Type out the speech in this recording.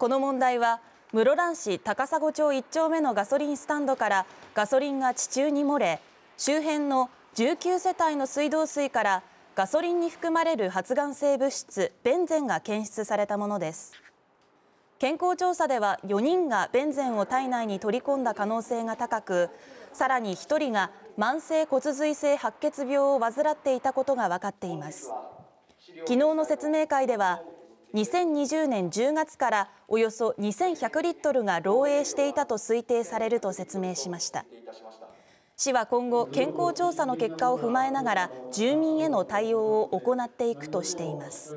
この問題は室蘭市高砂町1丁目のガソリンスタンドからガソリンが地中に漏れ周辺の19世帯の水道水からガソリンに含まれる発がん性物質ベンゼンが検出されたものです健康調査では4人がベンゼンを体内に取り込んだ可能性が高くさらに1人が慢性骨髄性白血病を患っていたことが分かっています昨日の説明会では2020年10月からおよそ2100リットルが漏洩していたと推定されると説明しました市は今後健康調査の結果を踏まえながら住民への対応を行っていくとしています